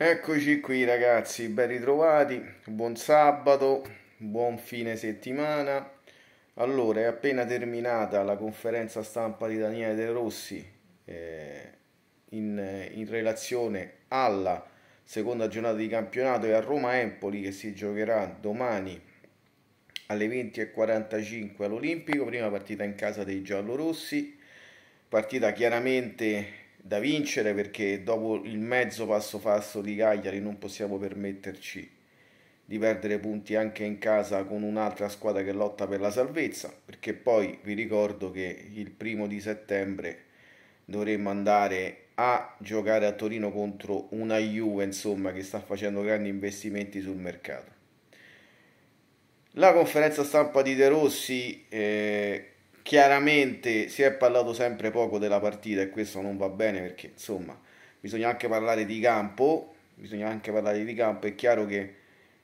Eccoci qui ragazzi, ben ritrovati, buon sabato, buon fine settimana. Allora, è appena terminata la conferenza stampa di Daniele De Rossi eh, in, in, relazione alla seconda giornata di campionato e a Roma-Empoli che si giocherà domani alle 20.45 all'Olimpico, prima partita in casa dei giallorossi, partita chiaramente da vincere perché dopo il mezzo passo passo di Cagliari non possiamo permetterci di perdere punti anche in casa con un'altra squadra che lotta per la salvezza, perché poi vi ricordo che il primo di settembre dovremmo andare a giocare a Torino contro una Juve, insomma, che sta facendo grandi investimenti sul mercato. La conferenza stampa di De Rossi eh, Chiaramente si è parlato sempre poco della partita e questo non va bene perché insomma bisogna anche parlare di campo, bisogna anche parlare di campo, è chiaro che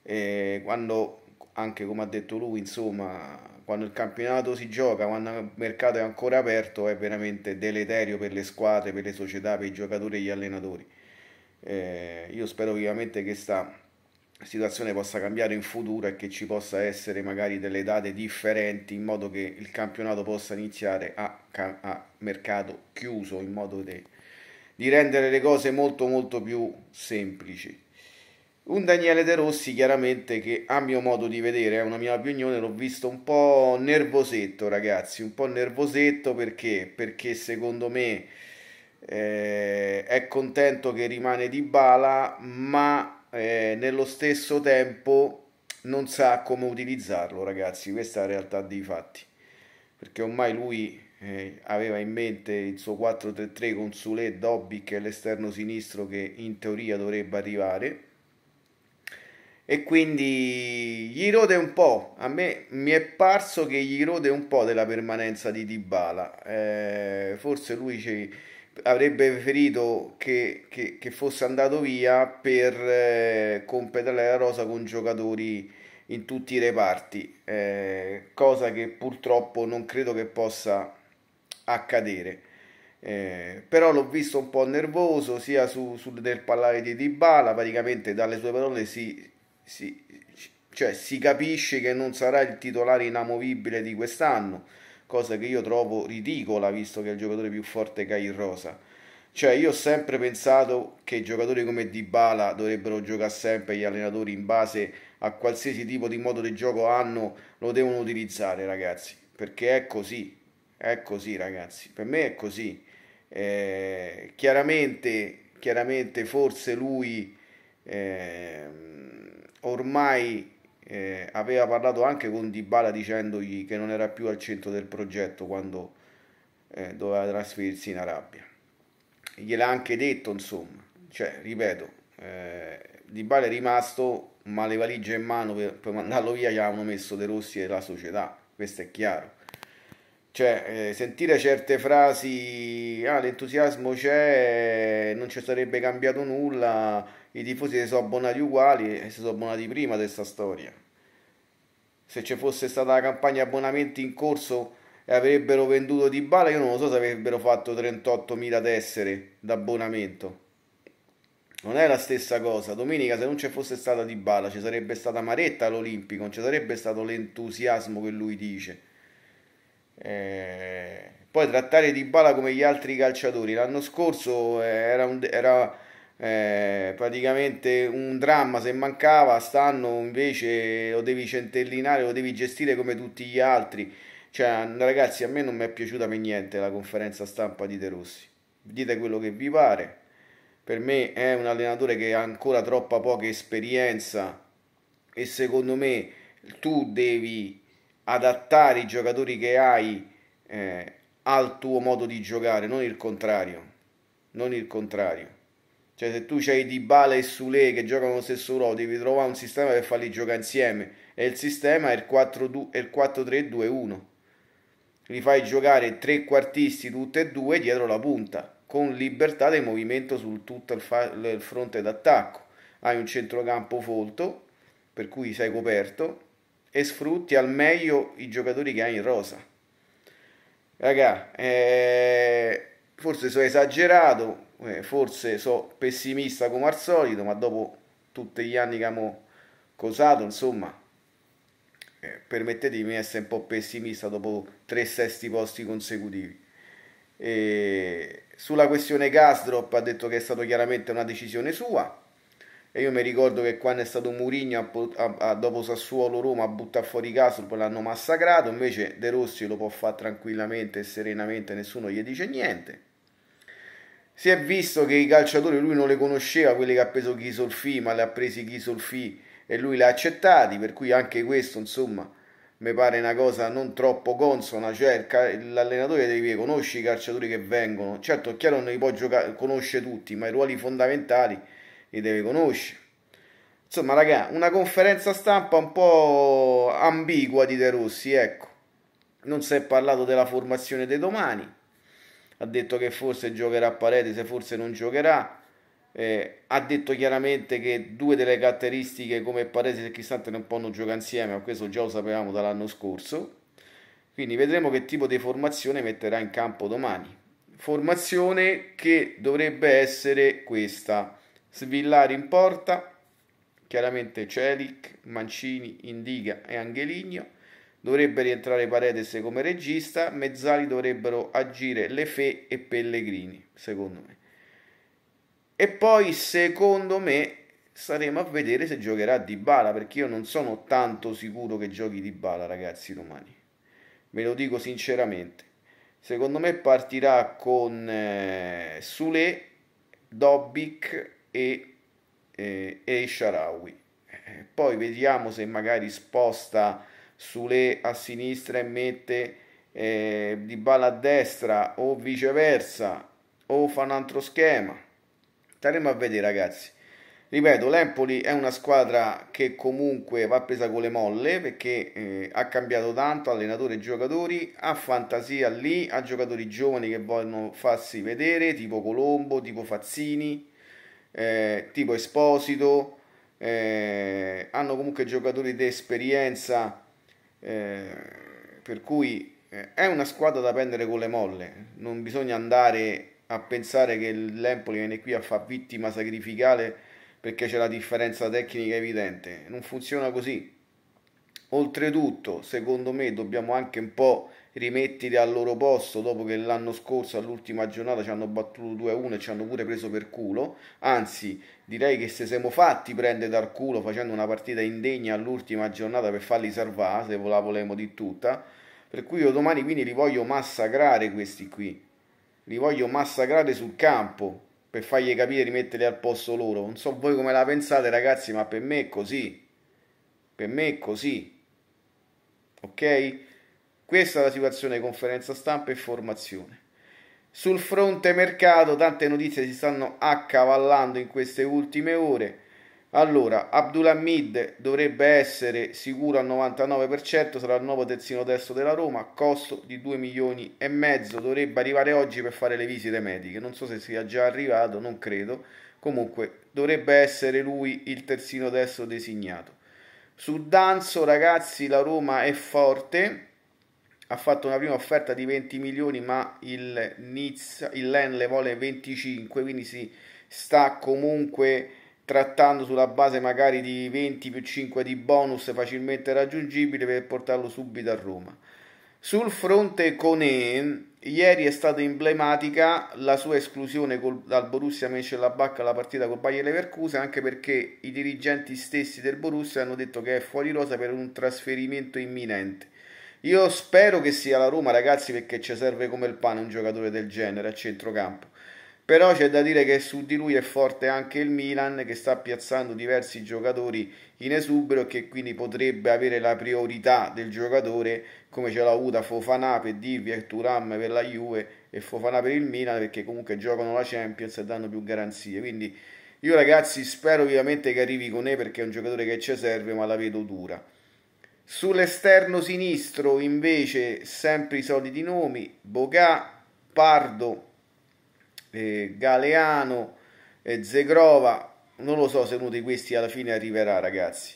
eh, quando, anche come ha detto lui, insomma, quando il campionato si gioca, quando il mercato è ancora aperto, è veramente deleterio per le squadre, per le società, per i giocatori e gli allenatori. Eh, io spero vivamente che sta situazione possa cambiare in futuro e che ci possa essere magari delle date differenti in modo che il campionato possa iniziare a, a mercato chiuso in modo de, di rendere le cose molto molto più semplici un Daniele De Rossi chiaramente che a mio modo di vedere è una mia opinione l'ho visto un po' nervosetto ragazzi un po' nervosetto perché perché secondo me eh, è contento che rimane di bala ma eh, nello stesso tempo non sa come utilizzarlo, ragazzi, questa è la realtà dei fatti, perché ormai lui eh, aveva in mente il suo 4-3-3 con Sule, che è l'esterno sinistro che in teoria dovrebbe arrivare e quindi gli rode un po', a me mi è parso che gli rode un po' della permanenza di Dybala, eh, forse lui ci avrebbe preferito che, che, che fosse andato via per eh, completare la rosa con giocatori in tutti i reparti, eh, cosa che purtroppo non credo che possa accadere. Eh, però l'ho visto un po' nervoso sia su, sul, nel parlare di Dybala, praticamente dalle sue parole si, si, cioè, si capisce che non sarà il titolare inamovibile di quest'anno cosa che io trovo ridicola visto che è il giocatore più forte che ha in rosa. Cioè io ho sempre pensato che giocatori come Dybala dovrebbero giocare sempre gli allenatori in base a qualsiasi tipo di modo di gioco hanno, lo devono utilizzare ragazzi, perché è così, è così ragazzi, per me è così. Eh, chiaramente, chiaramente forse lui eh, ormai eh, aveva parlato anche con Dybala dicendogli che non era più al centro del progetto quando eh, doveva trasferirsi in Arabia. Gliel'ha anche detto, insomma, cioè, ripeto, eh, Dybala è rimasto, ma le valigie in mano per, per mandarlo via gli avevano messo De Rossi e la società, questo è chiaro. Cioè, eh, sentire certe frasi, ah, l'entusiasmo c'è, non ci sarebbe cambiato nulla, i tifosi si sono abbonati uguali e si sono abbonati prima di questa storia. Se ci fosse stata la campagna abbonamenti in corso e avrebbero venduto di bala, io non lo so se avrebbero fatto 38.000 tessere d'abbonamento. Non è la stessa cosa. Domenica, se non ci fosse stata di bala, ci sarebbe stata Maretta all'Olimpico, non ci sarebbe stato l'entusiasmo che lui dice. Eh... Poi trattare di bala come gli altri calciatori. L'anno scorso era un. Era eh, praticamente un dramma se mancava, stanno invece lo devi centellinare, lo devi gestire come tutti gli altri. Cioè, ragazzi, a me non mi è piaciuta per niente la conferenza stampa di De Rossi. Dite quello che vi pare. Per me è un allenatore che ha ancora troppa poca esperienza e secondo me tu devi adattare i giocatori che hai eh, al tuo modo di giocare, non il contrario. Non il contrario. Cioè, se tu hai Dybala e Sule che giocano lo stesso ruolo, devi trovare un sistema per farli giocare insieme. E il sistema è il 4-3-2-1. Li fai giocare tre quartisti tutti e due dietro la punta, con libertà di movimento su tutto il, fa- il fronte d'attacco. Hai un centrocampo folto, per cui sei coperto, e sfrutti al meglio i giocatori che hai in rosa. Raga, eh, forse sono esagerato, eh, forse so pessimista come al solito, ma dopo tutti gli anni che abbiamo cosato, insomma, eh, permettetemi di essere un po' pessimista dopo tre sesti posti consecutivi. E sulla questione Gasdrop ha detto che è stata chiaramente una decisione sua e io mi ricordo che quando è stato Murigno a, a, a, dopo Sassuolo Roma a buttare fuori Gasdrop l'hanno massacrato invece De Rossi lo può fare tranquillamente e serenamente nessuno gli dice niente si è visto che i calciatori lui non le conosceva, quelli che ha preso Ghisolfi, ma le ha presi Ghisolfi e lui le ha accettati, per cui anche questo, insomma, mi pare una cosa non troppo consona, cioè l'allenatore deve conoscere i calciatori che vengono. Certo, è chiaro non li può giocare, conosce tutti, ma i ruoli fondamentali li deve conoscere. Insomma, raga, una conferenza stampa un po' ambigua di De Rossi, ecco. Non si è parlato della formazione dei domani ha detto che forse giocherà a Paredes, forse non giocherà. Eh, ha detto chiaramente che due delle caratteristiche come Paredes e Cristante non possono giocare insieme, ma questo già lo sapevamo dall'anno scorso. Quindi vedremo che tipo di formazione metterà in campo domani. Formazione che dovrebbe essere questa. Svillare in porta, chiaramente Celic, Mancini, Indiga e Angeligno. Dovrebbe rientrare Paredes come regista, mezzali dovrebbero agire Lefè e Pellegrini, secondo me. E poi, secondo me, staremo a vedere se giocherà Di Bala, perché io non sono tanto sicuro che giochi Di Bala, ragazzi, domani. Ve lo dico sinceramente. Secondo me partirà con eh, Sule, Dobic e, eh, e Sharawi. Eh, poi vediamo se magari sposta Sule a sinistra e mette eh, Di Bala a destra o viceversa o fa un altro schema. Staremo a vedere ragazzi. Ripeto, l'Empoli è una squadra che comunque va presa con le molle perché eh, ha cambiato tanto allenatore e giocatori, ha fantasia lì, ha giocatori giovani che vogliono farsi vedere, tipo Colombo, tipo Fazzini, eh, tipo Esposito, eh, hanno comunque giocatori di esperienza eh, per cui eh, è una squadra da prendere con le molle, non bisogna andare a pensare che l'Empoli viene qui a far vittima sacrificale perché c'è la differenza tecnica evidente, non funziona così. Oltretutto, secondo me, dobbiamo anche un po' rimettere al loro posto dopo che l'anno scorso all'ultima giornata ci hanno battuto 2-1 e ci hanno pure preso per culo. Anzi, direi che se siamo fatti prendere dal culo facendo una partita indegna all'ultima giornata per farli salvare, se la volemo di tutta. Per cui io domani quindi li voglio massacrare questi qui. Li voglio massacrare sul campo per fargli capire di metterli al posto loro. Non so voi come la pensate ragazzi, ma per me è così. Per me è così. Ok? Questa è la situazione conferenza stampa e formazione. Sul fronte mercato tante notizie si stanno accavallando in queste ultime ore. Allora, Abdullah Mid dovrebbe essere sicuro al 99%, sarà il nuovo terzino destro della Roma, costo di 2 milioni e mezzo, dovrebbe arrivare oggi per fare le visite mediche, non so se sia già arrivato, non credo, comunque dovrebbe essere lui il terzino destro designato. Su Danzo, ragazzi, la Roma è forte. Ha fatto una prima offerta di 20 milioni, ma il, Nizza, il Len le vuole 25, quindi si sta comunque trattando sulla base magari di 20 più 5 di bonus facilmente raggiungibile per portarlo subito a Roma. Sul fronte Conè Ieri è stata emblematica la sua esclusione col, dal Borussia Mönchengladbach alla partita col Bayer Leverkusen anche perché i dirigenti stessi del Borussia hanno detto che è fuori rosa per un trasferimento imminente. Io spero che sia la Roma ragazzi perché ci serve come il pane un giocatore del genere a centrocampo però c'è da dire che su di lui è forte anche il Milan che sta piazzando diversi giocatori in esubero e che quindi potrebbe avere la priorità del giocatore come ce l'ha avuta Fofana per Divi e eh, Turam per la Juve e Fofana per il Milan perché comunque giocano la Champions e danno più garanzie quindi io ragazzi spero vivamente che arrivi con E perché è un giocatore che ci serve ma la vedo dura sull'esterno sinistro invece sempre i soliti nomi Bogà, Pardo eh, Galeano, eh, Zegrova, non lo so se uno di questi alla fine arriverà ragazzi,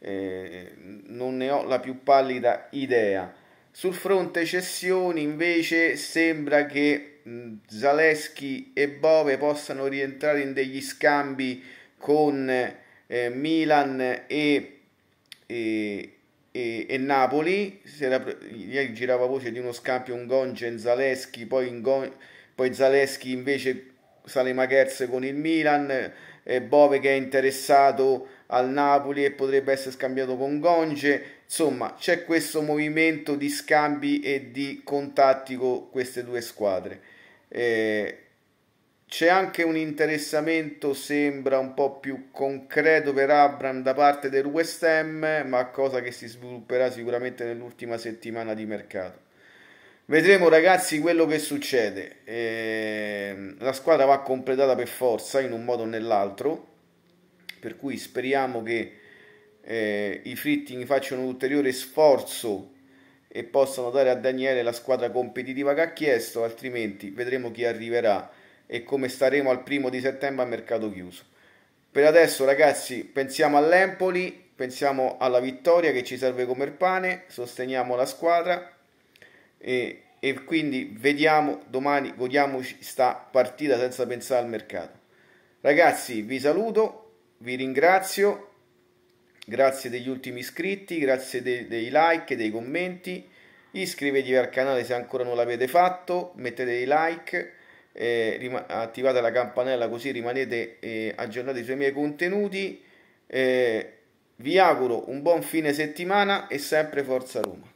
eh, non ne ho la più pallida idea. Sul fronte cessioni invece sembra che mh, Zaleschi e Bove possano rientrare in degli scambi con eh, Milan e, e e, e, Napoli. Se la, ieri girava voce di uno scampio un Gongen Zaleschi, poi in poi Zaleschi invece sale Macherz con il Milan, e eh, Bove che è interessato al Napoli e potrebbe essere scambiato con Gonge, insomma c'è questo movimento di scambi e di contatti con queste due squadre. Eh, c'è anche un interessamento, sembra un po' più concreto per Abram da parte del West Ham, ma cosa che si svilupperà sicuramente nell'ultima settimana di mercato. Vedremo ragazzi quello che succede. Eh, la squadra va completata per forza in un modo o nell'altro, per cui speriamo che eh, i Fritting facciano un ulteriore sforzo e possano dare a Daniele la squadra competitiva che ha chiesto, altrimenti vedremo chi arriverà e come staremo al primo di settembre a mercato chiuso. Per adesso ragazzi pensiamo all'Empoli, pensiamo alla vittoria che ci serve come pane, sosteniamo la squadra e, e quindi vediamo domani, godiamoci sta partita senza pensare al mercato. Ragazzi, vi saluto, vi ringrazio, grazie degli ultimi iscritti, grazie dei, dei like, dei commenti, iscrivetevi al canale se ancora non l'avete fatto, mettete dei like, eh, attivate la campanella così rimanete eh, aggiornati sui miei contenuti. Eh, vi auguro un buon fine settimana e sempre Forza Roma.